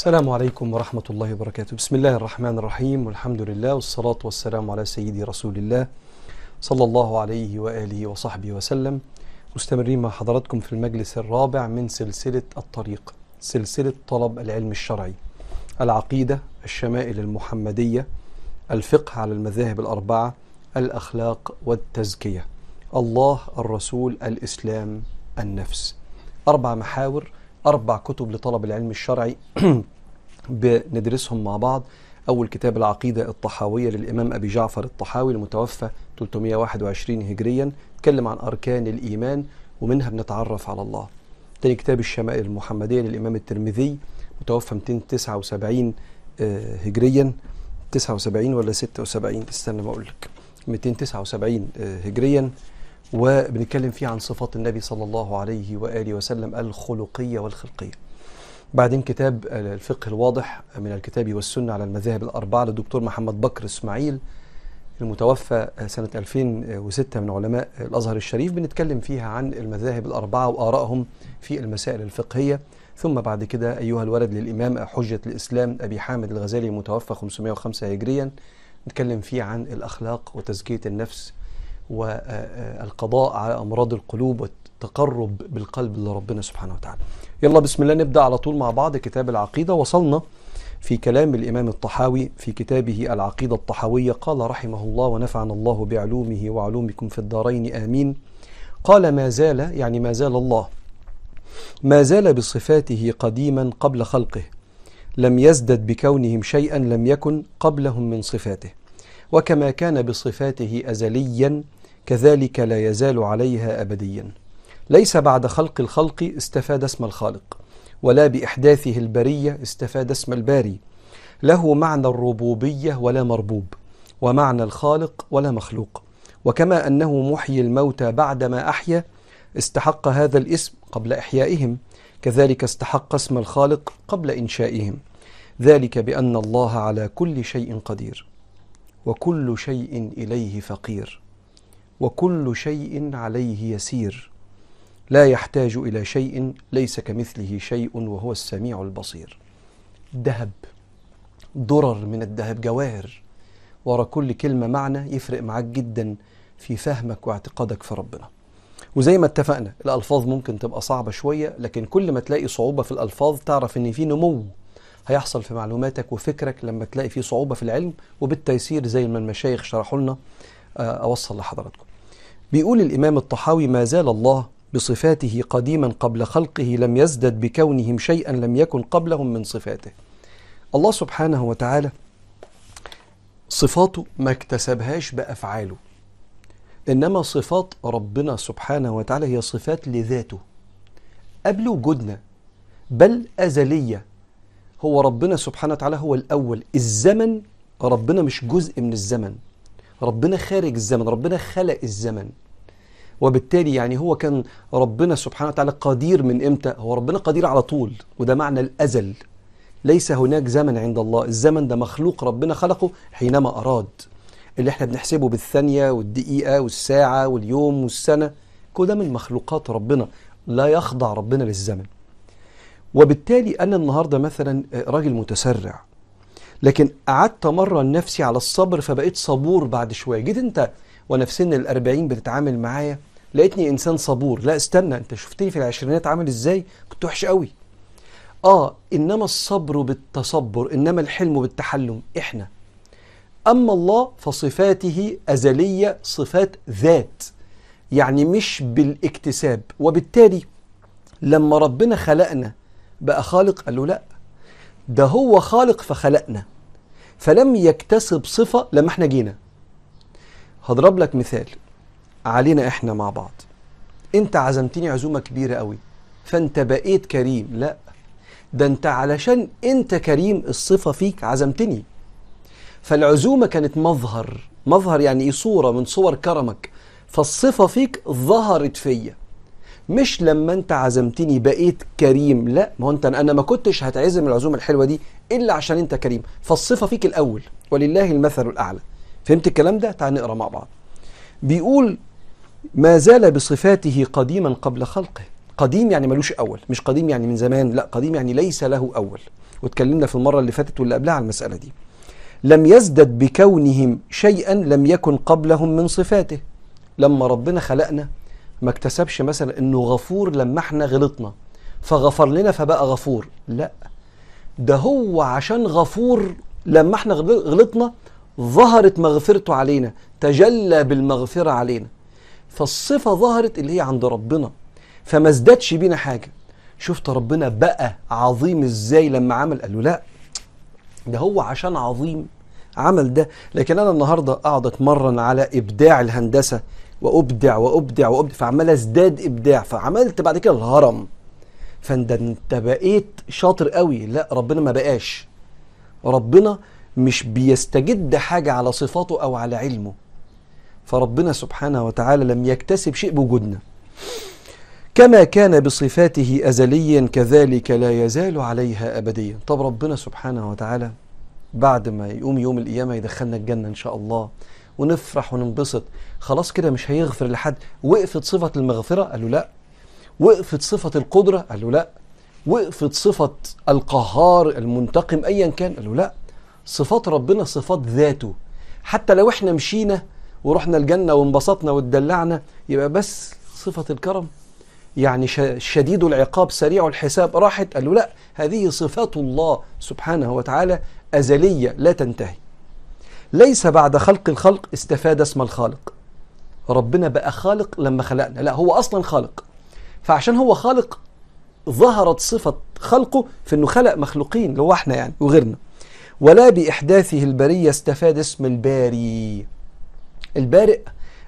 السلام عليكم ورحمة الله وبركاته بسم الله الرحمن الرحيم والحمد لله والصلاة والسلام على سيدي رسول الله صلى الله عليه وآله وصحبه وسلم مستمرين مع حضراتكم في المجلس الرابع من سلسلة الطريق سلسلة طلب العلم الشرعي العقيدة الشمائل المحمدية الفقه على المذاهب الأربعة الأخلاق والتزكية الله الرسول الإسلام النفس أربع محاور أربع كتب لطلب العلم الشرعي بندرسهم مع بعض أول كتاب العقيدة الطحاوية للإمام أبي جعفر الطحاوي المتوفى 321 هجريا تكلم عن أركان الإيمان ومنها بنتعرف على الله تاني كتاب الشمائل المحمدية للإمام الترمذي متوفى 279 آه، هجريا 79 ولا 76 استنى ما أقول لك 279 آه، هجريا وبنتكلم فيه عن صفات النبي صلى الله عليه وآله وسلم الخلقية والخلقية بعدين كتاب الفقه الواضح من الكتاب والسنة على المذاهب الأربعة للدكتور محمد بكر إسماعيل المتوفى سنة 2006 من علماء الأزهر الشريف بنتكلم فيها عن المذاهب الأربعة وآرائهم في المسائل الفقهية ثم بعد كده أيها الولد للإمام حجة الإسلام أبي حامد الغزالي المتوفى 505 هجريا نتكلم فيه عن الأخلاق وتزكية النفس والقضاء على امراض القلوب والتقرب بالقلب لربنا سبحانه وتعالى. يلا بسم الله نبدا على طول مع بعض كتاب العقيده وصلنا في كلام الامام الطحاوي في كتابه العقيده الطحاويه قال رحمه الله ونفعنا الله بعلومه وعلومكم في الدارين امين. قال ما زال يعني ما زال الله ما زال بصفاته قديما قبل خلقه لم يزدد بكونهم شيئا لم يكن قبلهم من صفاته وكما كان بصفاته ازليا كذلك لا يزال عليها أبديا ليس بعد خلق الخلق استفاد اسم الخالق ولا بإحداثه البرية استفاد اسم الباري له معنى الربوبية ولا مربوب ومعنى الخالق ولا مخلوق وكما أنه محيي الموتى بعدما أحيا استحق هذا الاسم قبل إحيائهم كذلك استحق اسم الخالق قبل إنشائهم ذلك بأن الله على كل شيء قدير وكل شيء إليه فقير وكل شيء عليه يسير لا يحتاج إلى شيء ليس كمثله شيء وهو السميع البصير دهب درر من الذهب جواهر ورا كل كلمة معنى يفرق معاك جدا في فهمك واعتقادك في ربنا وزي ما اتفقنا الألفاظ ممكن تبقى صعبة شوية لكن كل ما تلاقي صعوبة في الألفاظ تعرف إن في نمو هيحصل في معلوماتك وفكرك لما تلاقي في صعوبة في العلم وبالتيسير زي ما المشايخ شرحوا لنا آه، أوصل لحضراتكم بيقول الإمام الطحاوي ما زال الله بصفاته قديما قبل خلقه لم يزدد بكونهم شيئا لم يكن قبلهم من صفاته الله سبحانه وتعالى صفاته ما اكتسبهاش بأفعاله إنما صفات ربنا سبحانه وتعالى هي صفات لذاته قبل وجودنا بل أزلية هو ربنا سبحانه وتعالى هو الأول الزمن ربنا مش جزء من الزمن ربنا خارج الزمن ربنا خلق الزمن وبالتالي يعني هو كان ربنا سبحانه وتعالى قدير من امتى هو ربنا قدير على طول وده معنى الازل ليس هناك زمن عند الله الزمن ده مخلوق ربنا خلقه حينما اراد اللي احنا بنحسبه بالثانيه والدقيقه والساعه واليوم والسنه كل ده من مخلوقات ربنا لا يخضع ربنا للزمن وبالتالي انا النهارده مثلا آه، راجل متسرع لكن قعدت امرن نفسي على الصبر فبقيت صبور بعد شويه جيت انت وانا في سن الأربعين بتتعامل معايا لقيتني انسان صبور لا استنى انت شفتني في العشرينات عامل ازاي كنت وحش قوي اه انما الصبر بالتصبر انما الحلم بالتحلم احنا اما الله فصفاته ازليه صفات ذات يعني مش بالاكتساب وبالتالي لما ربنا خلقنا بقى خالق قال له لا ده هو خالق فخلقنا فلم يكتسب صفة لما احنا جينا هضرب لك مثال علينا احنا مع بعض انت عزمتني عزومة كبيرة قوي فانت بقيت كريم لا ده انت علشان انت كريم الصفة فيك عزمتني فالعزومة كانت مظهر مظهر يعني ايه صورة من صور كرمك فالصفة فيك ظهرت فيا مش لما انت عزمتني بقيت كريم لا ما هو انت انا ما كنتش هتعزم العزومه الحلوه دي الا عشان انت كريم فالصفه فيك الاول ولله المثل الاعلى فهمت الكلام ده تعال نقرا مع بعض بيقول ما زال بصفاته قديما قبل خلقه قديم يعني ملوش اول مش قديم يعني من زمان لا قديم يعني ليس له اول واتكلمنا في المره اللي فاتت واللي قبلها على المساله دي لم يزدد بكونهم شيئا لم يكن قبلهم من صفاته لما ربنا خلقنا ما اكتسبش مثلا انه غفور لما احنا غلطنا فغفر لنا فبقى غفور لا ده هو عشان غفور لما احنا غلطنا ظهرت مغفرته علينا تجلى بالمغفرة علينا فالصفة ظهرت اللي هي عند ربنا فما ازدادش بينا حاجة شفت ربنا بقى عظيم ازاي لما عمل قال له لا ده هو عشان عظيم عمل ده لكن انا النهارده اقعد اتمرن على ابداع الهندسه وابدع وابدع وابدع فعمال ازداد ابداع فعملت بعد كده الهرم فانت انت بقيت شاطر قوي لا ربنا ما بقاش ربنا مش بيستجد حاجه على صفاته او على علمه فربنا سبحانه وتعالى لم يكتسب شيء بوجودنا كما كان بصفاته ازليا كذلك لا يزال عليها ابديا طب ربنا سبحانه وتعالى بعد ما يقوم يوم القيامه يدخلنا الجنه ان شاء الله ونفرح وننبسط خلاص كده مش هيغفر لحد وقفت صفة المغفرة قال له لا وقفت صفة القدرة قال له لا وقفت صفة القهار المنتقم أيا كان قال له لا صفات ربنا صفات ذاته حتى لو احنا مشينا ورحنا الجنة وانبسطنا واتدلعنا يبقى بس صفة الكرم يعني شديد العقاب سريع الحساب راحت قال له لا هذه صفات الله سبحانه وتعالى أزلية لا تنتهي ليس بعد خلق الخلق استفاد اسم الخالق ربنا بقى خالق لما خلقنا لا هو اصلا خالق فعشان هو خالق ظهرت صفة خلقه في انه خلق مخلوقين اللي هو احنا يعني وغيرنا ولا بإحداثه البرية استفاد اسم الباري البارئ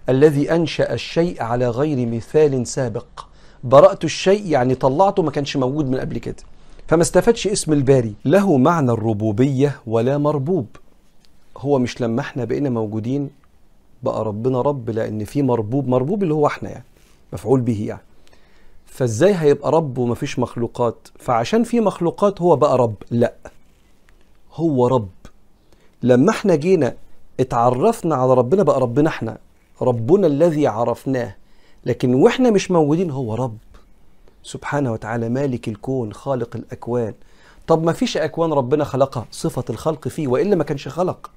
الذي أنشأ الشيء على غير مثال سابق برأت الشيء يعني طلعته ما كانش موجود من قبل كده فما استفادش اسم الباري له معنى الربوبية ولا مربوب هو مش لما احنا بقينا موجودين بقى ربنا رب لان في مربوب مربوب اللي هو احنا يعني مفعول به يعني فازاي هيبقى رب ومفيش مخلوقات فعشان في مخلوقات هو بقى رب لا هو رب لما احنا جينا اتعرفنا على ربنا بقى ربنا احنا ربنا الذي عرفناه لكن واحنا مش موجودين هو رب سبحانه وتعالى مالك الكون خالق الاكوان طب ما فيش اكوان ربنا خلقها صفه الخلق فيه والا ما كانش خلق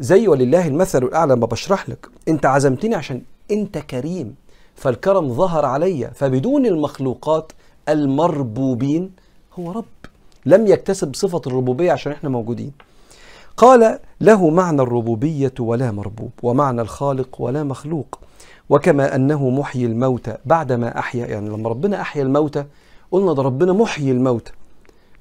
زي ولله المثل الاعلى ما بشرح لك انت عزمتني عشان انت كريم فالكرم ظهر علي فبدون المخلوقات المربوبين هو رب لم يكتسب صفة الربوبية عشان احنا موجودين قال له معنى الربوبية ولا مربوب ومعنى الخالق ولا مخلوق وكما أنه محيي الموتى بعدما أحيا يعني لما ربنا أحيا الموتى قلنا ده ربنا محيي الموتى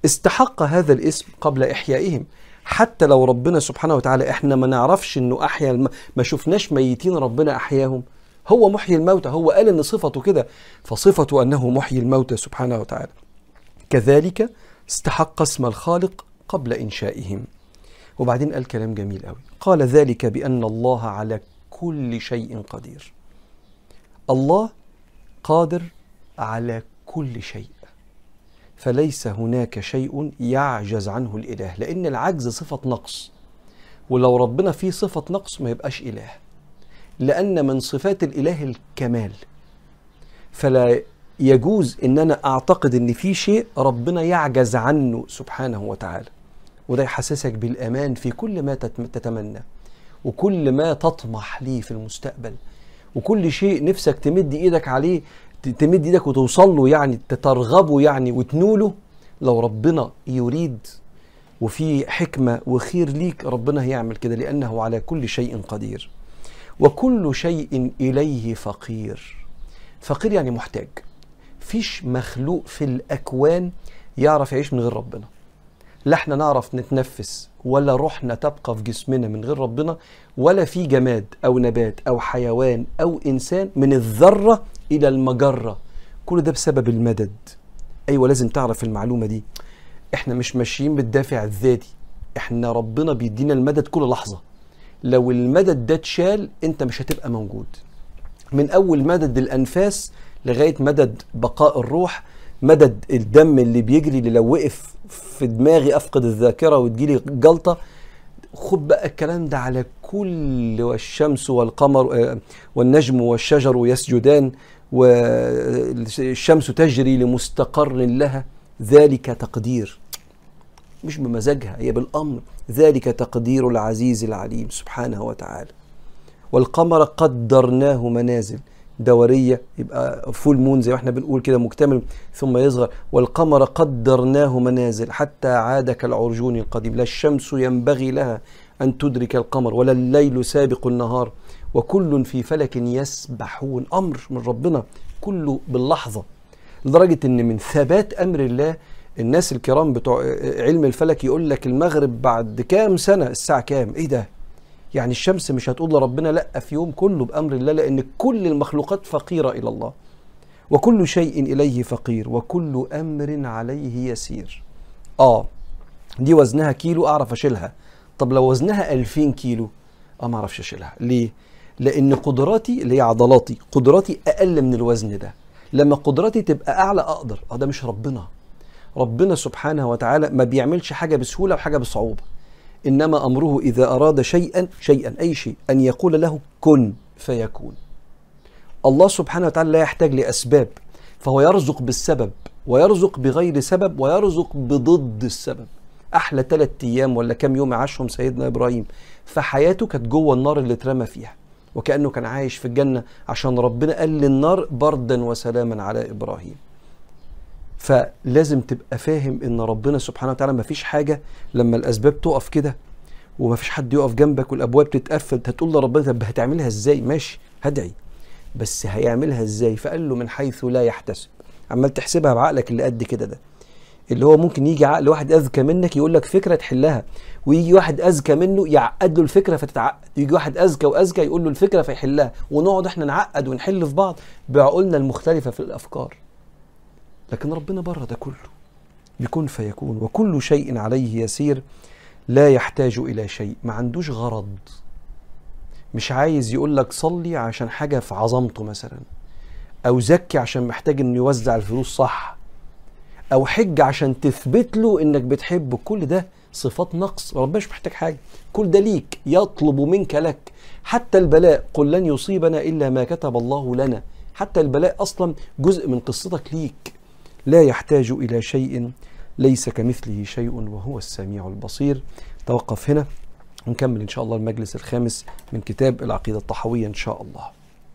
استحق هذا الاسم قبل إحيائهم حتى لو ربنا سبحانه وتعالى احنا ما نعرفش انه احيا الم... ما شفناش ميتين ربنا احياهم هو محيي الموتى هو قال ان صفته كده فصفته انه محيي الموتى سبحانه وتعالى كذلك استحق اسم الخالق قبل انشائهم وبعدين قال كلام جميل قوي قال ذلك بان الله على كل شيء قدير الله قادر على كل شيء فليس هناك شيء يعجز عنه الإله لأن العجز صفة نقص ولو ربنا فيه صفة نقص ما يبقاش إله لأن من صفات الإله الكمال فلا يجوز ان انا اعتقد ان في شيء ربنا يعجز عنه سبحانه وتعالى وده يحسسك بالامان في كل ما تتمنى وكل ما تطمح ليه في المستقبل وكل شيء نفسك تمد ايدك عليه تمد ايدك وتوصل له يعني تترغبه يعني وتنوله لو ربنا يريد وفي حكمه وخير ليك ربنا هيعمل كده لانه على كل شيء قدير وكل شيء اليه فقير فقير يعني محتاج فيش مخلوق في الاكوان يعرف يعيش من غير ربنا لا احنا نعرف نتنفس ولا روحنا تبقى في جسمنا من غير ربنا ولا في جماد او نبات او حيوان او انسان من الذره الى المجره كل ده بسبب المدد ايوه لازم تعرف المعلومه دي احنا مش ماشيين بالدافع الذاتي احنا ربنا بيدينا المدد كل لحظه لو المدد ده اتشال انت مش هتبقى موجود من اول مدد الانفاس لغايه مدد بقاء الروح مدى الدم اللي بيجري اللي لو وقف في دماغي افقد الذاكره وتجيلي جلطه خد بقى الكلام ده على كل والشمس والقمر آه، والنجم والشجر يسجدان والشمس تجري لمستقر لها ذلك تقدير مش بمزاجها هي بالامر ذلك تقدير العزيز العليم سبحانه وتعالى والقمر قدرناه منازل دورية يبقى فول مون زي ما احنا بنقول كده مكتمل ثم يصغر والقمر قدرناه منازل حتى عاد كالعرجون القديم لا الشمس ينبغي لها أن تدرك القمر ولا الليل سابق النهار وكل في فلك يسبحون أمر من ربنا كله باللحظة لدرجة أن من ثبات أمر الله الناس الكرام بتوع آه، علم الفلك يقول لك المغرب بعد كام سنة الساعة كام إيه ده يعني الشمس مش هتقول لربنا لا في يوم كله بامر الله لان كل المخلوقات فقيره الى الله وكل شيء اليه فقير وكل امر عليه يسير اه دي وزنها كيلو اعرف اشيلها طب لو وزنها 2000 كيلو اه ما اعرفش اشيلها ليه لان قدراتي اللي هي عضلاتي قدراتي اقل من الوزن ده لما قدراتي تبقى اعلى اقدر اه ده مش ربنا ربنا سبحانه وتعالى ما بيعملش حاجه بسهوله وحاجه بصعوبه إنما أمره إذا أراد شيئا شيئا أي شيء أن يقول له كن فيكون الله سبحانه وتعالى لا يحتاج لأسباب فهو يرزق بالسبب ويرزق بغير سبب ويرزق بضد السبب أحلى ثلاث أيام ولا كام يوم عاشهم سيدنا إبراهيم فحياته كانت جوه النار اللي اترمى فيها وكأنه كان عايش في الجنة عشان ربنا قال للنار بردا وسلاما على إبراهيم فلازم تبقى فاهم ان ربنا سبحانه وتعالى مفيش حاجه لما الاسباب تقف كده ومفيش حد يقف جنبك والابواب تتقفل هتقول لربنا طب هتعملها ازاي ماشي هدعي بس هيعملها ازاي فقال له من حيث لا يحتسب عمال تحسبها بعقلك اللي قد كده ده اللي هو ممكن يجي عقل واحد اذكى منك يقول لك فكره تحلها ويجي واحد اذكى منه يعقد له الفكره فتتعقد يجي واحد اذكى واذكى يقول له الفكره فيحلها ونقعد احنا نعقد ونحل في بعض بعقولنا المختلفه في الافكار لكن ربنا بره ده كله بيكون فيكون وكل شيء عليه يسير لا يحتاج إلى شيء ما عندوش غرض مش عايز يقول لك صلي عشان حاجة في عظمته مثلا أو زكي عشان محتاج إنه يوزع الفلوس صح أو حج عشان تثبت له إنك بتحبه كل ده صفات نقص ربنا مش محتاج حاجة كل ده ليك يطلب منك لك حتى البلاء قل لن يصيبنا إلا ما كتب الله لنا حتى البلاء أصلا جزء من قصتك ليك لا يحتاج إلى شيء ليس كمثله شيء وهو السميع البصير توقف هنا ونكمل إن شاء الله المجلس الخامس من كتاب العقيدة الطحوية إن شاء الله